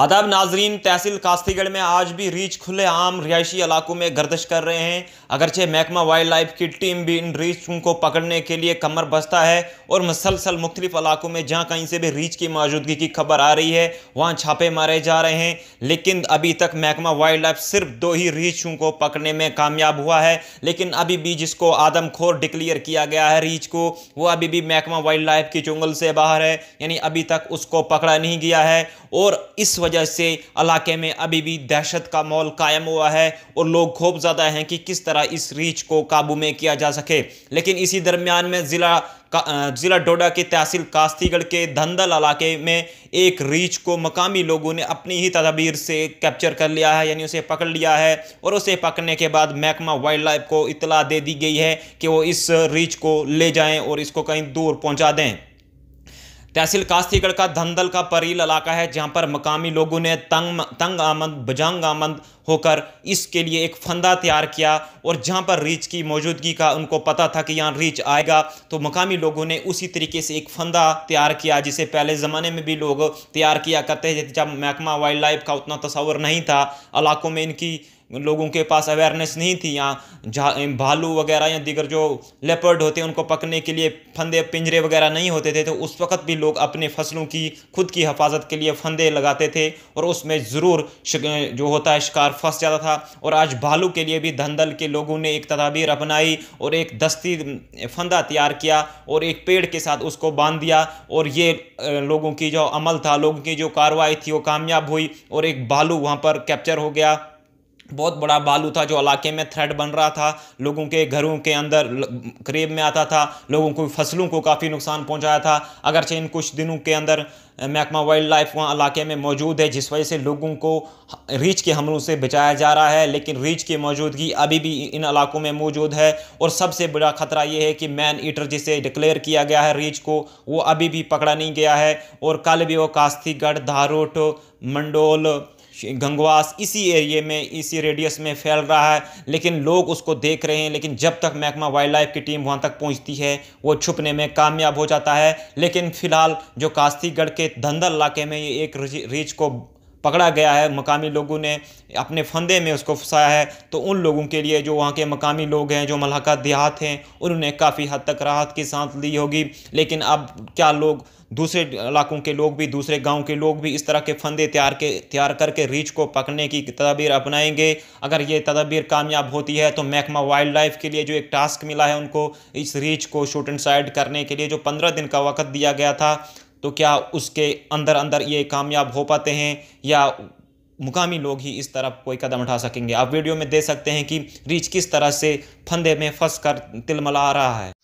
आदाब नाजरीन तहसील कास्तीगढ़ में आज भी रीच खुले आम रिहायशी इलाकों में गर्दश कर रहे हैं अगरचे महकमा वाइल्ड लाइफ की टीम भी इन रीछों को पकड़ने के लिए कमर बस्ता है और मुसलसल मुख्तलिफ इलाकों में जहाँ कहीं से भी रीच की मौजूदगी की खबर आ रही है वहाँ छापे मारे जा रहे हैं लेकिन अभी तक महकमा वाइल्ड लाइफ सिर्फ दो ही रीछों को पकड़ने में कामयाब हुआ है लेकिन अभी भी जिसको आदमखोर डिक्लेयर किया गया है रीच को वो अभी भी महकमा वाइल्ड लाइफ की चुंगल से बाहर है यानी अभी तक उसको पकड़ा नहीं गया है और इस वजह से इलाके में अभी भी दहशत का माहौल कायम हुआ है और लोग खूब ज़्यादा हैं कि किस तरह इस रीच को काबू में किया जा सके लेकिन इसी दरमियान में ज़िला ज़िला डोडा के तहसील कास्तीगढ़ के धंधल इलाके में एक रीच को मकामी लोगों ने अपनी ही तदाबीर से कैप्चर कर लिया है यानी उसे पकड़ लिया है और उसे पकड़ने के बाद महकमा वाइल्ड लाइफ को इतला दे दी गई है कि वो इस रीच को ले जाएं और इसको कहीं दूर पहुंचा दें तहसील कास्तीगढ़ का धंदल का परील इलाका है जहां पर मकामी लोगों ने तंग तंग आमद बजंग आमद होकर इसके लिए एक फंदा तैयार किया और जहां पर रीच की मौजूदगी का उनको पता था कि यहाँ रीच आएगा तो मकामी लोगों ने उसी तरीके से एक फंदा तैयार किया जिसे पहले ज़माने में भी लोग तैयार किया करते थे जब महकमा वाइल्ड लाइफ का उतना तस्वर नहीं था इलाकों में इनकी लोगों के पास अवेयरनेस नहीं थी यहाँ भालू वगैरह या दीगर जो लेपर्ड होते हैं उनको पकने के लिए फंदे पिंजरे वगैरह नहीं होते थे तो उस वक़्त भी लोग अपने फसलों की खुद की हिफाजत के लिए फंदे लगाते थे और उसमें ज़रूर जो होता है शिकार फंस जाता था और आज भालू के लिए भी धंधल के लोगों ने एक तदाबीर अपनाई और एक दस्ती फंदा तैयार किया और एक पेड़ के साथ उसको बांध दिया और ये लोगों की जो अमल था लोगों की जो कार्रवाई थी वो कामयाब हुई और एक भालू वहाँ पर कैप्चर हो गया बहुत बड़ा बालू था जो इलाके में थ्रेड बन रहा था लोगों के घरों के अंदर करीब में आता था लोगों को फसलों को काफ़ी नुकसान पहुंचाया था अगरचे इन कुछ दिनों के अंदर महकमा वाइल्ड लाइफ वहाँ इलाके में मौजूद है जिस वजह से लोगों को रीछ के हमलों से बचाया जा रहा है लेकिन रीच की मौजूदगी अभी भी इन इलाकों में मौजूद है और सबसे बड़ा ख़तरा ये है कि मैन ईटर जिसे डिक्लेयर किया गया है रीछ को वो अभी भी पकड़ा नहीं गया है और कल भी वो कास्तीगढ़ धारोट मंडोल गंगवास इसी एरिए में इसी रेडियस में फैल रहा है लेकिन लोग उसको देख रहे हैं लेकिन जब तक महकमा वाइल्ड लाइफ की टीम वहाँ तक पहुँचती है वो छुपने में कामयाब हो जाता है लेकिन फ़िलहाल जो कास्तीगढ़ के धंधल इलाके में ये एक रीच को पकड़ा गया है मकामी लोगों ने अपने फंदे में उसको फंसाया है तो उन लोगों के लिए जो वहाँ के मकामी लोग हैं जो मलहका देहात हैं उन्होंने काफ़ी हद तक राहत की सांस ली होगी लेकिन अब क्या लोग दूसरे इलाकों के लोग भी दूसरे गांव के लोग भी इस तरह के फंदे तैयार के तैयार करके रीछ को पकड़ने की तदाबीर अपनाएंगे अगर ये तदाबीर कामयाब होती है तो महकमा वाइल्ड लाइफ के लिए जो एक टास्क मिला है उनको इस रीछ को शूट एंड साइड करने के लिए जो पंद्रह दिन का वक्त दिया गया था तो क्या उसके अंदर अंदर ये कामयाब हो पाते हैं या मुकामी लोग ही इस तरफ कोई कदम उठा सकेंगे आप वीडियो में देख सकते हैं कि रीच किस तरह से फंदे में फंस कर तिलमला रहा है